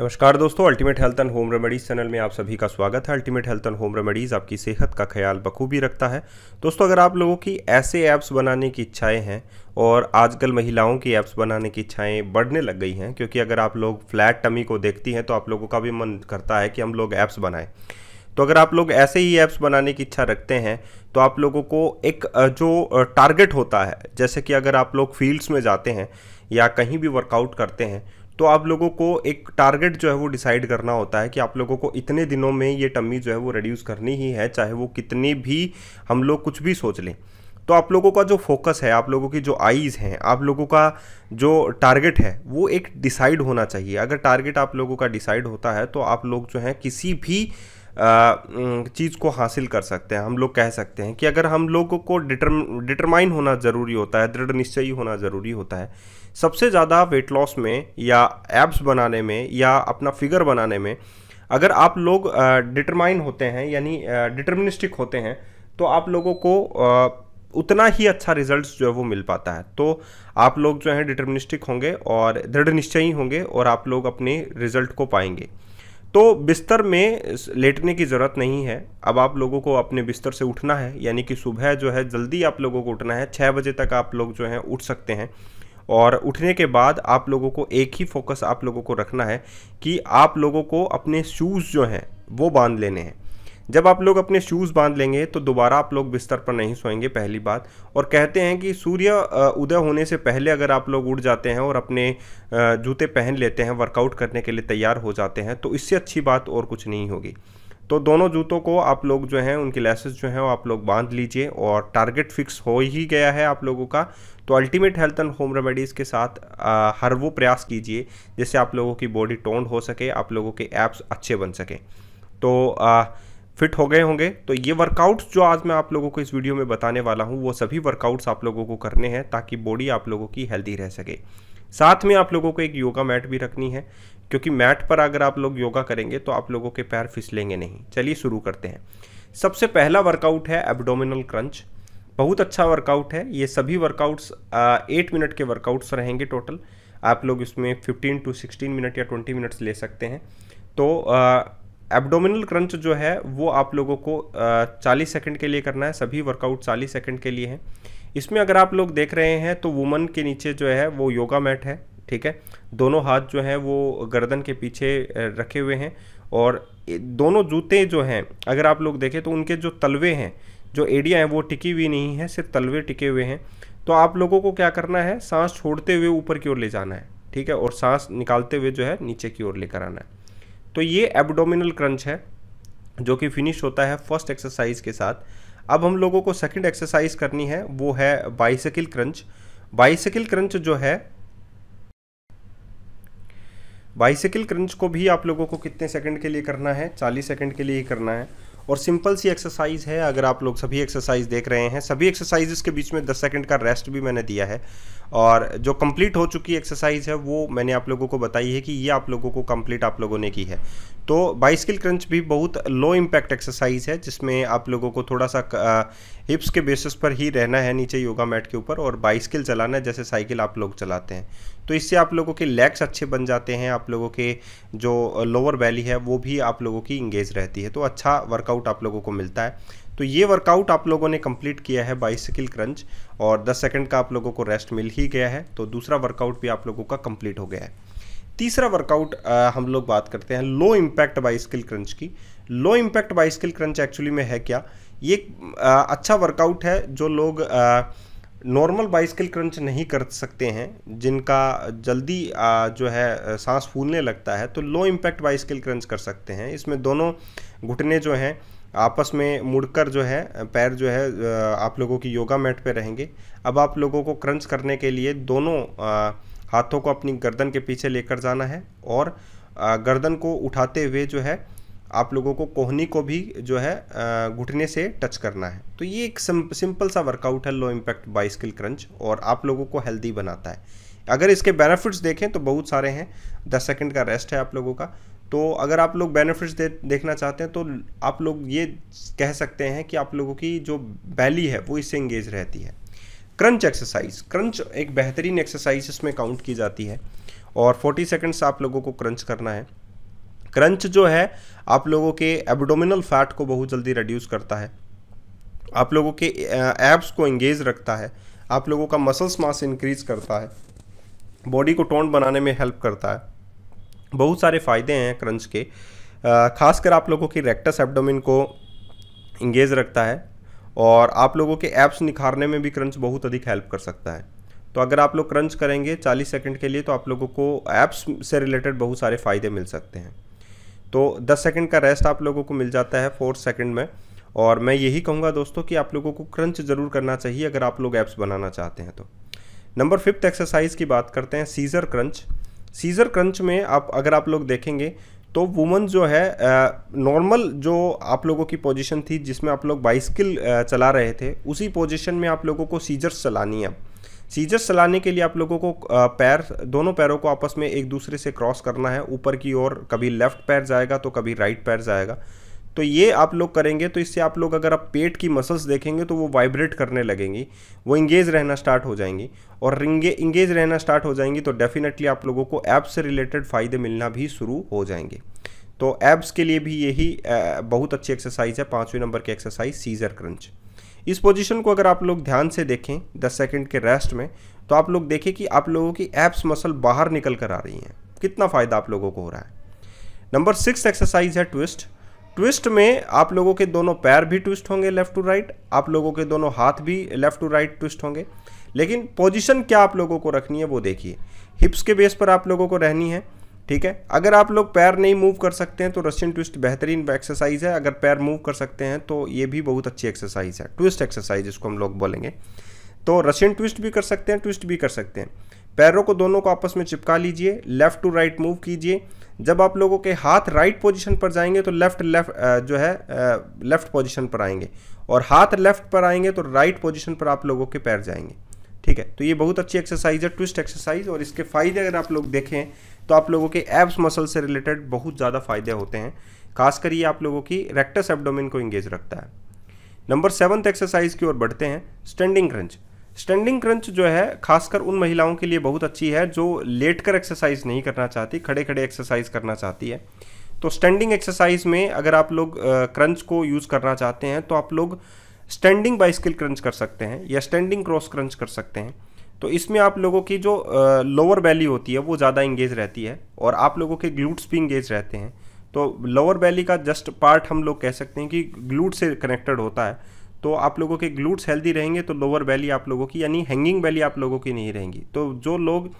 नमस्कार दोस्तों ultimate health and home remedies channel में आप सभी का स्वागत है ultimate health and home remedies आपकी सेहत का ख्याल बखूबी रखता है दोस्तों अगर आप लोगों की ऐसे ऐप्स बनाने की इच्छाएं हैं और आजकल महिलाओं की ऐप्स बनाने की इच्छाएं बढ़ने लग गई हैं क्योंकि अगर आप लोग फ्लैट टमी को देखती हैं तो आप लोगों का भी मन करता है कि हम लोग ऐप्स बनाएँ तो अगर आप लोग ऐसे ही ऐप्स बनाने की इच्छा रखते हैं तो आप लोगों को एक जो टारगेट होता है जैसे कि अगर आप लोग फील्ड्स में जाते हैं या कहीं भी वर्कआउट करते हैं तो आप लोगों को एक टारगेट जो है वो डिसाइड करना होता है कि आप लोगों को इतने दिनों में ये टम्मी जो है वो रिड्यूस करनी ही है चाहे वो कितनी भी हम लोग कुछ भी सोच लें तो आप लोगों का जो फोकस है आप लोगों की जो आईज़ हैं आप लोगों का जो टारगेट है वो एक डिसाइड होना चाहिए अगर टारगेट आप लोगों का डिसाइड होता है तो आप लोग जो हैं किसी भी चीज़ को हासिल कर सकते हैं हम लोग कह सकते हैं कि अगर हम लोगों को डिटर डिटरमाइन होना ज़रूरी होता है दृढ़ निश्चयी होना ज़रूरी होता है सबसे ज़्यादा वेट लॉस में या एब्स बनाने में या अपना फिगर बनाने में अगर आप लोग डिटरमाइन होते हैं यानी डिटर्मिनिस्टिक होते हैं तो आप लोगों को उतना ही अच्छा रिजल्ट्स जो है वो मिल पाता है तो आप लोग जो है डिटर्मिनिस्टिक होंगे और दृढ़ निश्चयी होंगे और आप लोग अपने रिजल्ट को पाएंगे तो बिस्तर में लेटने की ज़रूरत नहीं है अब आप लोगों को अपने बिस्तर से उठना है यानी कि सुबह जो है जल्दी आप लोगों को उठना है छः बजे तक आप लोग जो है उठ सकते हैं और उठने के बाद आप लोगों को एक ही फोकस आप लोगों को रखना है कि आप लोगों को अपने शूज़ जो हैं वो बांध लेने हैं जब आप लोग अपने शूज़ बांध लेंगे तो दोबारा आप लोग बिस्तर पर नहीं सोएंगे पहली बात और कहते हैं कि सूर्य उदय होने से पहले अगर आप लोग उठ जाते हैं और अपने जूते पहन लेते हैं वर्कआउट करने के लिए तैयार हो जाते हैं तो इससे अच्छी बात और कुछ नहीं होगी तो दोनों जूतों को आप लोग जो हैं उनकी लेसेस जो हैं वो आप लोग बांध लीजिए और टारगेट फिक्स हो ही गया है आप लोगों का तो ultimate health and home remedies के साथ आ, हर वो प्रयास कीजिए जिससे आप लोगों की बॉडी टोन्ड हो सके आप लोगों के ऐप्स अच्छे बन सकें तो आ, फिट हो गए होंगे तो ये वर्कआउट्स जो आज मैं आप लोगों को इस वीडियो में बताने वाला हूँ वो सभी वर्कआउट्स आप लोगों को करने हैं ताकि बॉडी आप लोगों की हेल्दी रह सके साथ में आप लोगों को एक योगा मैट भी रखनी है क्योंकि मैट पर अगर आप लोग योगा करेंगे तो आप लोगों के पैर फिसलेंगे नहीं चलिए शुरू करते हैं सबसे पहला वर्कआउट है एबडोमिनल क्रंच बहुत अच्छा वर्कआउट है ये सभी वर्कआउट्स एट मिनट के वर्कआउट्स रहेंगे टोटल आप लोग इसमें फिफ्टीन टू सिक्सटीन मिनट या ट्वेंटी मिनट्स ले सकते हैं तो एबडोमिनल क्रंच जो है वो आप लोगों को चालीस सेकेंड के लिए करना है सभी वर्कआउट चालीस सेकेंड के लिए हैं इसमें अगर आप लोग देख रहे हैं तो वुमन के नीचे जो है वो योगा मैट है ठीक है दोनों हाथ जो हैं वो गर्दन के पीछे रखे हुए हैं और दोनों जूते जो हैं अगर आप लोग देखें तो उनके जो तलवे हैं जो एडिया हैं वो टिकी हुई नहीं है सिर्फ तलवे टिके हुए हैं तो आप लोगों को क्या करना है सांस छोड़ते हुए ऊपर की ओर ले जाना है ठीक है और सांस निकालते हुए जो है नीचे की ओर लेकर आना है तो ये एबडोमिनल क्रंच है जो कि फिनिश होता है फर्स्ट एक्सरसाइज के साथ अब हम लोगों को सेकंड एक्सरसाइज करनी है वो है बाइसकिल क्रंच बाइसकिल क्रंच जो है बाइसिकल क्रंच को भी आप लोगों को कितने सेकंड के लिए करना है 40 सेकंड के लिए ही करना है और सिंपल सी एक्सरसाइज है अगर आप लोग सभी एक्सरसाइज देख रहे हैं सभी एक्सरसाइज के बीच में 10 सेकंड का रेस्ट भी मैंने दिया है और जो कंप्लीट हो चुकी एक्सरसाइज है वो मैंने आप लोगों को बताई है कि ये आप लोगों को कंप्लीट आप लोगों ने की है तो बाइस्किल क्रंच भी बहुत लो इम्पैक्ट एक्सरसाइज है जिसमें आप लोगों को थोड़ा सा हिप्स के बेसिस पर ही रहना है नीचे योगा मैट के ऊपर और बाइस्किल चलाना है जैसे साइकिल आप लोग चलाते हैं तो इससे आप लोगों के लेग्स अच्छे बन जाते हैं आप लोगों के जो लोअर वैली है वो भी आप लोगों की इंगेज रहती है तो अच्छा वर्कआउट आप लोगों को मिलता है तो ये वर्कआउट आप लोगों ने कंप्लीट किया है बाइसिकल क्रंच और 10 सेकंड का आप लोगों को रेस्ट मिल ही गया है तो दूसरा वर्कआउट भी आप लोगों का कंप्लीट हो गया है तीसरा वर्कआउट हम लोग बात करते हैं लो इम्पैक्ट बाइसिकल क्रंच की low impact bicycle crunch actually में है क्या ये आ, अच्छा वर्कआउट है जो लोग नॉर्मल बाइसिकल क्रंच नहीं कर सकते हैं जिनका जल्दी आ, जो है सांस फूलने लगता है तो लो इम्पैक्ट बाइसिकल क्रंच कर सकते हैं इसमें दोनों घुटने जो हैं आपस में मुड़कर जो है पैर जो है आप लोगों की योगा मैट पे रहेंगे अब आप लोगों को क्रंच करने के लिए दोनों हाथों को अपनी गर्दन के पीछे लेकर जाना है और गर्दन को उठाते हुए जो है आप लोगों को कोहनी को भी जो है घुटने से टच करना है तो ये एक सिंपल सा वर्कआउट है लो इम्पैक्ट बाइस्किल क्रंच और आप लोगों को हेल्दी बनाता है अगर इसके बेनिफिट्स देखें तो बहुत सारे हैं दस सेकंड का रेस्ट है आप लोगों का तो अगर आप लोग बेनिफिट्स दे, देखना चाहते हैं तो आप लोग ये कह सकते हैं कि आप लोगों की जो बैली है वो इससे इंगेज रहती है क्रंच एक्सरसाइज क्रंच एक बेहतरीन एक्सरसाइज इसमें काउंट की जाती है और 40 सेकंड्स आप लोगों को क्रंच करना है क्रंच जो है आप लोगों के एबडोमिनल फैट को बहुत जल्दी रिड्यूस करता है आप लोगों के एब्स को इंगेज रखता है आप लोगों का मसल्स मास इंक्रीज करता है बॉडी को टोन बनाने में हेल्प करता है बहुत सारे फ़ायदे हैं क्रंच के ख़ासकर आप लोगों की रेक्टस एब्डोमिन को इंगेज रखता है और आप लोगों के एप्स निखारने में भी क्रंच बहुत अधिक हेल्प कर सकता है तो अगर आप लोग क्रंच करेंगे 40 सेकंड के लिए तो आप लोगों को ऐप्स से रिलेटेड बहुत सारे फ़ायदे मिल सकते हैं तो 10 सेकंड का रेस्ट आप लोगों को मिल जाता है फोर्थ सेकंड में और मैं यही कहूँगा दोस्तों कि आप लोगों को क्रंच ज़रूर करना चाहिए अगर आप लोग ऐप्स बनाना चाहते हैं तो नंबर फिफ्थ एक्सरसाइज की बात करते हैं सीज़र क्रंच सीज़र क्रंच में आप अगर आप लोग देखेंगे तो वुमन जो है नॉर्मल जो आप लोगों की पोजीशन थी जिसमें आप लोग बाइस्किल चला रहे थे उसी पोजीशन में आप लोगों को सीजर्स चलानी है सीजर्स चलाने के लिए आप लोगों को पैर दोनों पैरों को आपस में एक दूसरे से क्रॉस करना है ऊपर की ओर कभी लेफ्ट पैर जाएगा तो कभी राइट पैर जाएगा तो ये आप लोग करेंगे तो इससे आप लोग अगर आप पेट की मसल्स देखेंगे तो वो वाइब्रेट करने लगेंगी वो इंगेज रहना स्टार्ट हो जाएंगी और इंगेज रहना स्टार्ट हो जाएंगी तो डेफिनेटली आप लोगों को ऐप्स से रिलेटेड फ़ायदे मिलना भी शुरू हो जाएंगे तो एब्स के लिए भी यही बहुत अच्छी एक्सरसाइज है पाँचवें नंबर की एक्सरसाइज सीजर क्रंच इस पोजीशन को अगर आप लोग ध्यान से देखें 10 सेकंड के रेस्ट में तो आप लोग देखें कि आप लोगों की एब्स मसल बाहर निकल कर आ रही हैं कितना फ़ायदा आप लोगों को हो रहा है नंबर सिक्स एक्सरसाइज है ट्विस्ट ट्विस्ट में आप लोगों के दोनों पैर भी ट्विस्ट होंगे लेफ्ट टू राइट आप लोगों के दोनों हाथ भी लेफ्ट टू राइट ट्विस्ट होंगे लेकिन पोजीशन क्या आप लोगों को रखनी है वो देखिए हिप्स के बेस पर आप लोगों को रहनी है ठीक है अगर आप लोग पैर नहीं मूव कर सकते हैं तो रशियन ट्विस्ट बेहतरीन एक्सरसाइज है अगर पैर मूव कर सकते हैं तो ये भी बहुत अच्छी एक्सरसाइज है ट्विस्ट एक्सरसाइज जिसको हम लोग बोलेंगे तो रशियन ट्विस्ट भी कर सकते हैं ट्विस्ट भी कर सकते हैं पैरों को दोनों को आपस में चिपका लीजिए लेफ्ट टू राइट मूव कीजिए जब आप लोगों के हाथ राइट पोजीशन पर जाएंगे तो लेफ्ट लेफ्ट जो है लेफ्ट पोजीशन पर आएंगे और हाथ लेफ्ट पर आएंगे तो राइट पोजीशन पर आप लोगों के पैर जाएंगे ठीक है तो ये बहुत अच्छी एक्सरसाइज है ट्विस्ट एक्सरसाइज और इसके फ़ायदे अगर आप लोग देखें तो आप लोगों के एब्स मसल से रिलेटेड बहुत ज़्यादा फ़ायदे होते हैं खासकर ये आप लोगों की रेक्टस एबडोमिन को इंगेज रखता है नंबर सेवन्थ एक्सरसाइज की ओर बढ़ते हैं स्टैंडिंग क्रंच स्टैंडिंग क्रंच जो है खासकर उन महिलाओं के लिए बहुत अच्छी है जो लेट कर एक्सरसाइज नहीं करना चाहती खड़े खड़े एक्सरसाइज करना चाहती है तो स्टैंडिंग एक्सरसाइज में अगर आप लोग क्रंच को यूज़ करना चाहते हैं तो आप लोग स्टैंडिंग बाइस्किल क्रंच कर सकते हैं या स्टैंडिंग क्रॉस क्रंच कर सकते हैं तो इसमें आप लोगों की जो लोअर बैली होती है वो ज़्यादा इंगेज रहती है और आप लोगों के ग्लूट्स भी इंगेज रहते हैं तो लोअर बैली का जस्ट पार्ट हम लोग कह सकते हैं कि ग्लूट से कनेक्टेड होता है तो आप लोगों के ग्लूट्स हेल्दी रहेंगे तो लोअर वैली आप लोगों की यानी हैंगिंग वैली आप लोगों की नहीं रहेंगी तो जो लोग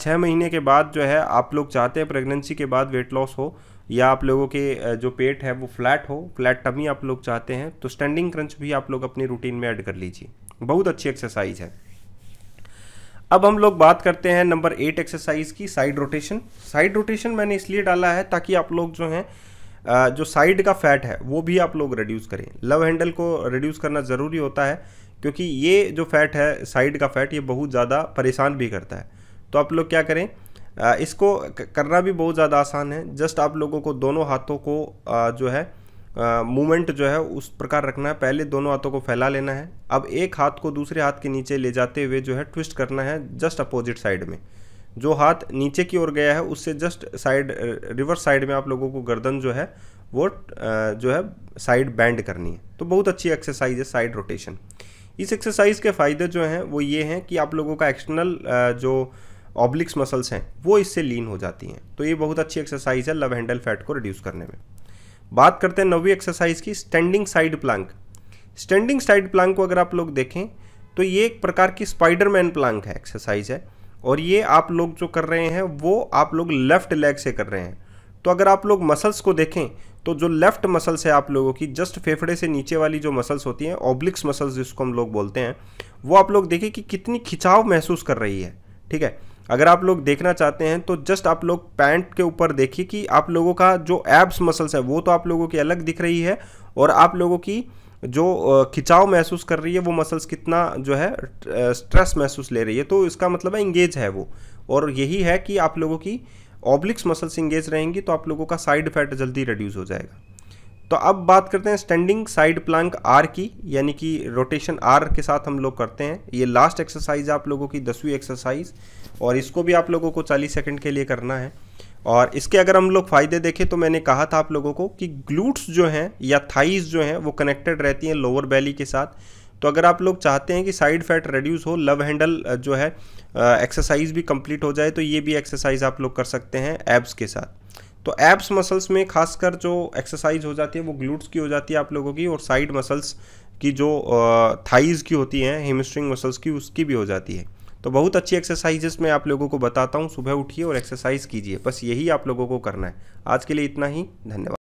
छः महीने के बाद जो है आप लोग चाहते हैं प्रेगनेंसी के बाद वेट लॉस हो या आप लोगों के जो पेट है वो फ्लैट हो फ्लैट टमी आप लोग चाहते हैं तो स्टैंडिंग क्रंच भी आप लोग अपनी रूटीन में ऐड कर लीजिए बहुत अच्छी एक्सरसाइज है अब हम लोग बात करते हैं नंबर एट एक्सरसाइज की साइड रोटेशन साइड रोटेशन मैंने इसलिए डाला है ताकि आप लोग जो हैं जो साइड का फैट है वो भी आप लोग रिड्यूस करें लव हैंडल को रिड्यूस करना ज़रूरी होता है क्योंकि ये जो फैट है साइड का फैट ये बहुत ज़्यादा परेशान भी करता है तो आप लोग क्या करें इसको करना भी बहुत ज़्यादा आसान है जस्ट आप लोगों को दोनों हाथों को जो है मूवमेंट जो है उस प्रकार रखना है पहले दोनों हाथों को फैला लेना है अब एक हाथ को दूसरे हाथ के नीचे ले जाते हुए जो है ट्विस्ट करना है जस्ट अपोजिट साइड में जो हाथ नीचे की ओर गया है उससे जस्ट साइड रिवर्स साइड में आप लोगों को गर्दन जो है वो जो है साइड बैंड करनी है तो बहुत अच्छी एक्सरसाइज है साइड रोटेशन इस एक्सरसाइज के फ़ायदे जो हैं वो ये हैं कि आप लोगों का एक्सटर्नल जो ऑब्लिक्स मसल्स हैं वो इससे लीन हो जाती हैं तो ये बहुत अच्छी एक्सरसाइज है लव हैंडल फैट को रिड्यूस करने में बात करते हैं नवी एक्सरसाइज की standing side plank standing side plank को अगर आप लोग देखें तो ये एक प्रकार की स्पाइडरमैन प्लांक है एक्सरसाइज है और ये आप लोग जो कर रहे हैं वो आप लोग लेफ़्ट लेग से कर रहे हैं तो अगर आप लोग मसल्स को देखें तो जो लेफ़्ट मसल्स है आप लोगों की जस्ट फेफड़े से नीचे वाली जो मसल्स होती हैं ओब्लिक्स मसल्स जिसको हम लोग बोलते हैं वो आप लोग देखें कि कितनी खिंचाव महसूस कर रही है ठीक है अगर आप लोग देखना चाहते हैं तो जस्ट आप लोग पैंट के ऊपर देखिए कि आप लोगों का जो एब्स मसल्स है वो तो आप लोगों की अलग दिख रही है और आप लोगों की जो खिंचाव महसूस कर रही है वो मसल्स कितना जो है स्ट्रेस महसूस ले रही है तो इसका मतलब है इंगेज है वो और यही है कि आप लोगों की ऑब्लिक्स मसल्स इंगेज रहेंगी तो आप लोगों का साइड फैट जल्दी रिड्यूस हो जाएगा तो अब बात करते हैं स्टैंडिंग साइड प्लांक आर की यानी कि रोटेशन आर के साथ हम लोग करते हैं ये लास्ट एक्सरसाइज है आप लोगों की दसवीं एक्सरसाइज और इसको भी आप लोगों को चालीस सेकेंड के लिए करना है और इसके अगर हम लोग फ़ायदे देखें तो मैंने कहा था आप लोगों को कि ग्लूट्स जो हैं या थाइस जो हैं वो कनेक्टेड रहती हैं लोअर बैली के साथ तो अगर आप लोग चाहते हैं कि साइड फैट रेड्यूस हो लव हैंडल जो है एक्सरसाइज भी कंप्लीट हो जाए तो ये भी एक्सरसाइज आप लोग कर सकते हैं एब्स के साथ तो एब्स मसल्स में खासकर जो एक्सरसाइज हो जाती है वो ग्लूट्स की हो जाती है आप लोगों की और साइड मसल्स की जो थाइज़ की होती हैं हेमस्ट्रिंग मसल्स की उसकी भी हो जाती है तो बहुत अच्छी एक्सरसाइजेस मैं आप लोगों को बताता हूँ सुबह उठिए और एक्सरसाइज कीजिए बस यही आप लोगों को करना है आज के लिए इतना ही धन्यवाद